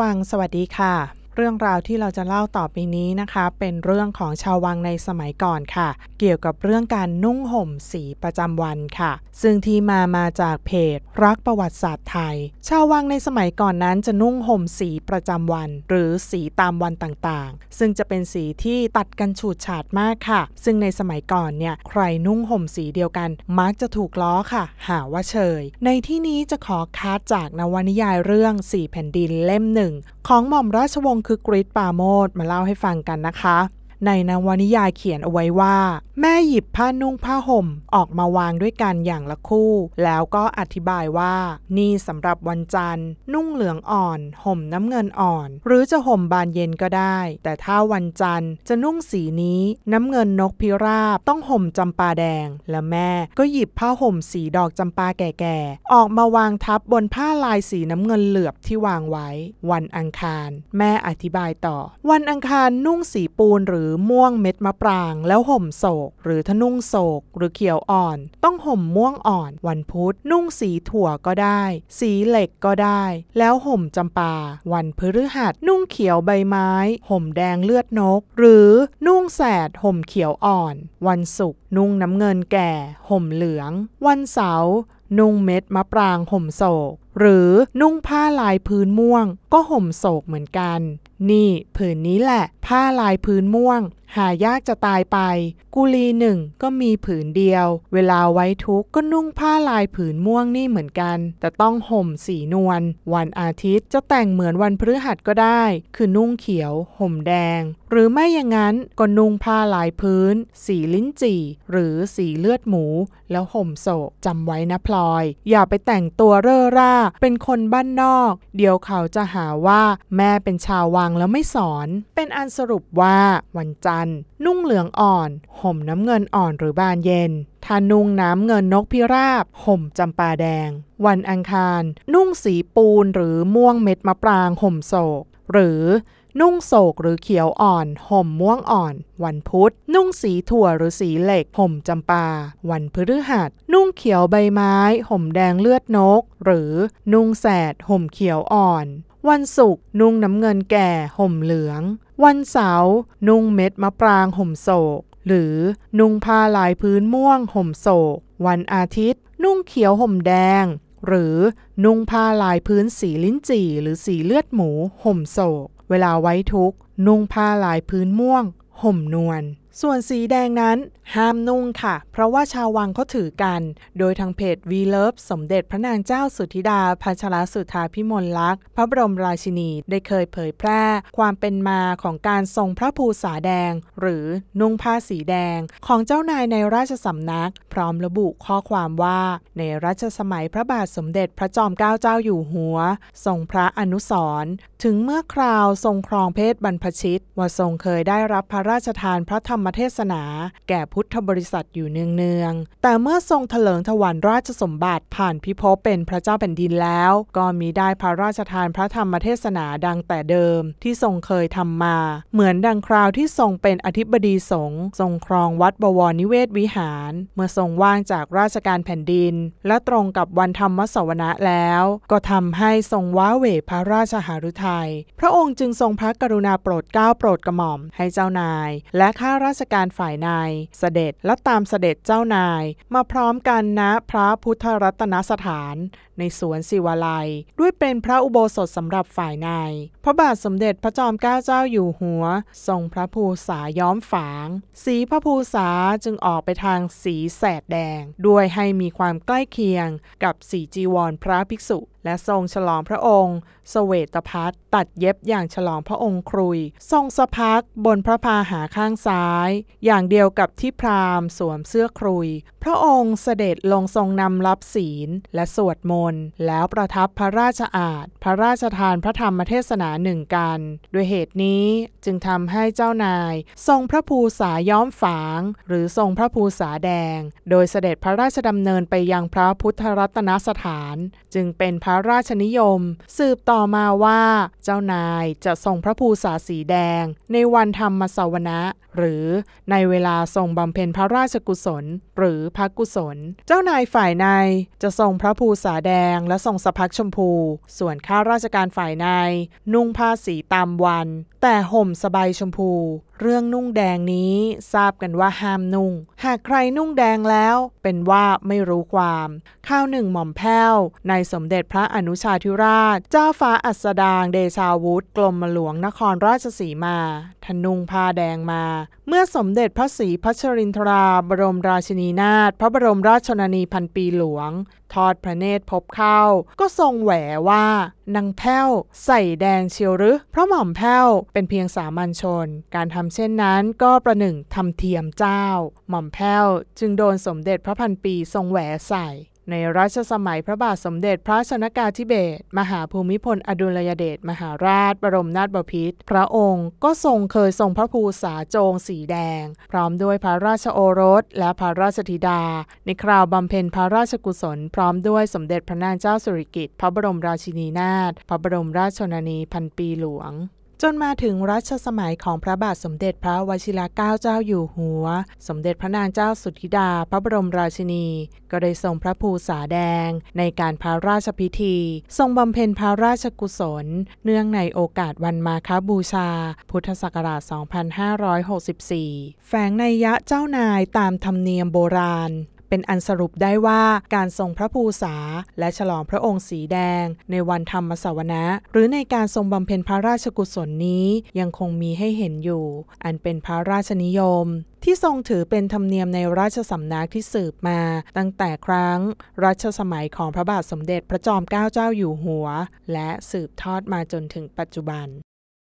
วังสวัสดีค่ะเรื่องราวที่เราจะเล่าต่อไปนี้นะคะ เป็นเรื่องของชาววังในสมัยก่อนค่ะ เกี่ยวกับเรื่องการนุ่งห่มสีประจำวันค่ะ ซึ่งที่มามาจากเพจ รักประวัติศาสตร์ไทย ชาววังในสมัยก่อนนั้นจะนุ่งห่มสีประจำวัน หรือสีตามวันต่างๆ ซึ่งจะเป็นสีที่ตัดกันฉูดฉาดมากค่ะ ซึ่งในสมัยก่อนเนี่ย ใครนุ่งห่มสีเดียวกัน มักจะถูกล้อค่ะ หาว่าเชยในที่นี้จะขอคัดจากนวนิยายเรื่องสีแผ่นดินเล่มหนึ่งของหม่อมราชวงศ์คือกริชปาโมดมาเล่าให้ฟังกันนะคะในนวนิยายเขียนเอาไว้ว่า แม่หยิบผ้านุ่งผ้าห่มออกมาวางด้วยกันอย่างละคู่ แล้วก็อธิบายว่า นี่สำหรับวันจันทร์ นุ่งเหลืองอ่อนห่มน้ำเงินอ่อน หรือจะห่มบานเย็นก็ได้ แต่ถ้าวันจันทร์ จะนุ่งสีนี้น้ำเงินนกพิราบ ต้องห่มจำปาแดง และแม่ก็หยิบผ้าห่มสีดอกจำปาแก่ๆออกมาวางทับบนผ้าลายสีน้ำเงินเหลือบที่วางไว้ วันอังคาร แม่อธิบายต่อ วันอังคารนุ่งสีปูนหรือือม่วงเม็ดมะปรางแล้วห่มโศก หรือทนุ่งโศก หรือเขียวอ่อน ต้องห่มม่วงอ่อน วันพุธนุ่งสีถั่วก็ได้ สีเหล็กก็ได้ แล้วห่มจำปา วันพฤหัสนุ่งเขียวใบไม้ ห่มแดงเลือดนก หรือนุ่งแสดห่มเขียวอ่อน วันศุกร์นุ่งน้ำเงินแก่ ห่มเหลือง วันเสาร์นุ่งเม็ดมะปรางห่มโศกหรือนุ่งผ้าลายพื้นม่วง ก็ห่มโศกเหมือนกัน นี่ ผืนนี้แหละ ผ้าลายพื้นม่วง หายากจะตายไปกุลีหนึ่งก็มีผืนเดียว เวลาไว้ทุกก็นุ่งผ้าลายผืนม่วงนี่เหมือนกัน แต่ต้องห่มสีนวลวันอาทิตย์จะแต่งเหมือนวันพฤหัสก็ได้ คือนุ่งเขียว ห่มแดง หรือไม่อย่างนั้นก็นุ่งผ้าลายพื้น สีลิ้นจี่ หรือสีเลือดหมู แล้วห่มโศกจำไว้นะพลอย อย่าไปแต่งตัวเร่อร่าเป็นคนบ้านนอก เดี๋ยวเขาจะหาว่าแม่เป็นชาววังแล้วไม่สอน เป็นอันสรุปว่า วันจันทร์ นุ่งเหลืองอ่อน ห่มน้ำเงินอ่อนหรือบานเย็นทานุ่งน้ำเงินนกพิราบ ห่มจำปาแดง วันอังคาร นุ่งสีปูนหรือม่วงเม็ดมะปรางห่มโศก หรือนุ่งโศกหรือเขียวอ่อน ห่มม่วงอ่อน วันพุธนุ่งสีถั่วหรือสีเหล็ก ห่มจำปา วันพฤหัสนุ่งเขียวใบไม้ ห่มแดงเลือดนก หรือนุ่งแสด ห่มเขียวอ่อน วันศุกร์นุ่งน้ำเงินแก่ห่มเหลือง วันเสาร์นุ่งเม็ดมะปรางห่มโศก หรือนุ่งผ้าลายพื้นม่วง ห่มโศก วันอาทิตย์ นุ่งเขียวห่มแดง หรือนุ่งผ้าลายพื้นสีลิ้นจี่หรือสีเลือดหมูห่มโศกเวลาไว้ทุก นุ่งผ้าลายพื้นม่วง ห่มนวลส่วนสีแดงนั้นห้ามนุ่งค่ะ เพราะว่าชาววังเขาถือกัน โดยทางเพจ v l o v e สมเด็จพระนางเจ้าสุธิดาพัชรสุธาพิมลลักษณ์ พระบรมราชินีได้เคยเผยแพร่ความเป็นมาของการทรงพระภูษาแดง หรือนุ่งผ้าสีแดง ของเจ้านายในราชสำนัก พร้อมระบุข้อความว่า ในรัชสมัยพระบาทสมเด็จพระจอมเกล้าเจ้าอยู่หัวทรงพระอนุสรถึงเมื่อคราวทรงครองเพศบรรพชิต ว่าทรงเคยได้รับพระราชทานพระธรรมมเทศนาแก่พุทธบริษัทอยู่เนืองๆ แต่เมื่อทรงถลิงถวันราชสมบัติผ่านพิภพเป็นพระเจ้าแผ่นดินแล้วก็มีได้พระราชทานพระธรรมเทศนาดังแต่เดิมที่ทรงเคยทำมาเหมือนดังคราวที่ทรงเป็นอธิบดีสงฆ์ทรงครองวัดบวรนิเวศวิหารเมื่อทรงว่างจากราชการแผ่นดิน และตรงกับวันธรรมสวนะแล้วก็ทำให้ทรงว้าเหวพระราชหฤทยัยพระองค์จึงทรงพระกรุณาโปรดเกล้าโปรดกระหม่อมให้เจ้านาย และข้าราราชการฝ่ายนยสเสด็จและตามเสด็จเจ้านาย มาพร้อมกันณพระพุทธรัตนสถาน ใน สวนศิวาลัย ด้วยเป็นพระอุโบสถสำหรับฝ่ายนาย พระบาทสมเด็จพระจอมเกล้าเจ้าอยู่หัว ทรงพระภูษาย้อมฝาง สีพระภูษาจึงออกไปทางสีแสดแดง ด้วยให้มีความใกล้เคียงกับสีจีวร พระภิกษุและทรงฉลองพระองค์ สเสวตพัทตัดเย็บอย่างฉลองพระองค์ครุย ทรงสะพักบนพระพาหาข้างซ้าย อย่างเดียวกับที่พราหมณ์สวมเสื้อครุย พระองค์เสด็จลงทรงนำรับศีลและสวดมนต์แล้วประทับพระราชอาณพระราชทานพระธรรมเทศนาหนึ่งกัน ด้วยเหตุนี้จึงทำให้เจ้านาย ทรงพระภูษาย้อมฝาง หรือทรงพระภูษาแดง โดยเสด็จพระราชดำเนินไปยังพระพุทธรัตนสถานจึงเป็นพระาราชนิยมสืบต่อมาว่าเจ้านายจะทรงพระภูษาสีแดง ในวันธรรมสวนะหรือในเวลาทรงบำเพ็ญพระราชกุศล หรือพระกุศล เจ้านายฝ่ายในจะทรงพระภูษาแดงและทรงสพักชมพู ส่วนข้าราชการฝ่ายใน นุ่งผ้าสีตามวัน แต่ห่มสบายชมพู เรื่องนุ่งแดงนี้ทราบกันว่าห้ามนุ่ง หากใครนุ่งแดงแล้วเป็นว่าไม่รู้ความข้าวหนึ่งหม่อมแพ้วนายสมเด็จพระอนุชาธิราช เจ้าฟ้าอัสดาง เดชาวุฒิกรมหลวงนครราชสีมา ทนุงผ้าแดงมา เมื่อสมเด็จพระศรีพัชรินทราบรมราชินีนาถพระบรมราชชนนีพันปีหลวง ทอดพระเนตรพบเข้า ก็ทรงแหวว่า นางแพ้วใส่แดงเชียวหรือ เพราะหม่อมแพ้ว เป็นเพียงสามัญชน การทำเช่นนั้นก็ประหนึ่งทำเทียมเจ้า หม่อมแพ้วจึงโดนสมเด็จพระพันปีทรงแหวใส่ในรัชสมัยพระบาทสมเด็จพระชนกาธิเบศรมหาภูมิพลอดุลยเดชมหาราช บรมนาถบพิตรพระองค์ก็ทรงเคยทรงพระภูษาโจง สีแดง พร้อมด้วยพระราชโอรส และพระราชธิดา ในคราวบำเพ็ญพระราชกุศลพร้อมด้วยสมเด็จพระนางเจ้าสุริกิติ์พระบรมราชินีนาถพระบรมราชชนนีพันปีหลวงจนมาถึงรัชสมัยของพระบาทสมเด็จพระวชิรเกล้าเจ้าอยู่หัว สมเด็จพระนางเจ้าสุธิดาพระบรมราชินี ก็ได้ทรงพระภูษาแดงในการพระราชพิธี ทรงบำเพ็ญพระราชกุศล เนื่องในโอกาสวันมาคบูชา พุทธศักราช 2564 แฝงในยะเจ้านายตามธรรมเนียมโบราณเป็นอันสรุปได้ว่าการทรงพระภูษาและฉลองพระองค์สีแดงในวันธรรมสวนะ หรือในการทรงบำเพ็ญพระราชกุศลนี้ยังคงมีให้เห็นอยู่ อันเป็นพระราชนิยม ที่ทรงถือเป็นธรรมเนียมในราชสำนักที่สืบมาตั้งแต่ครั้งรัชสมัยของพระบาทสมเด็จพระจอมเกล้าเจ้าอยู่หัว และสืบทอดมาจนถึงปัจจุบัน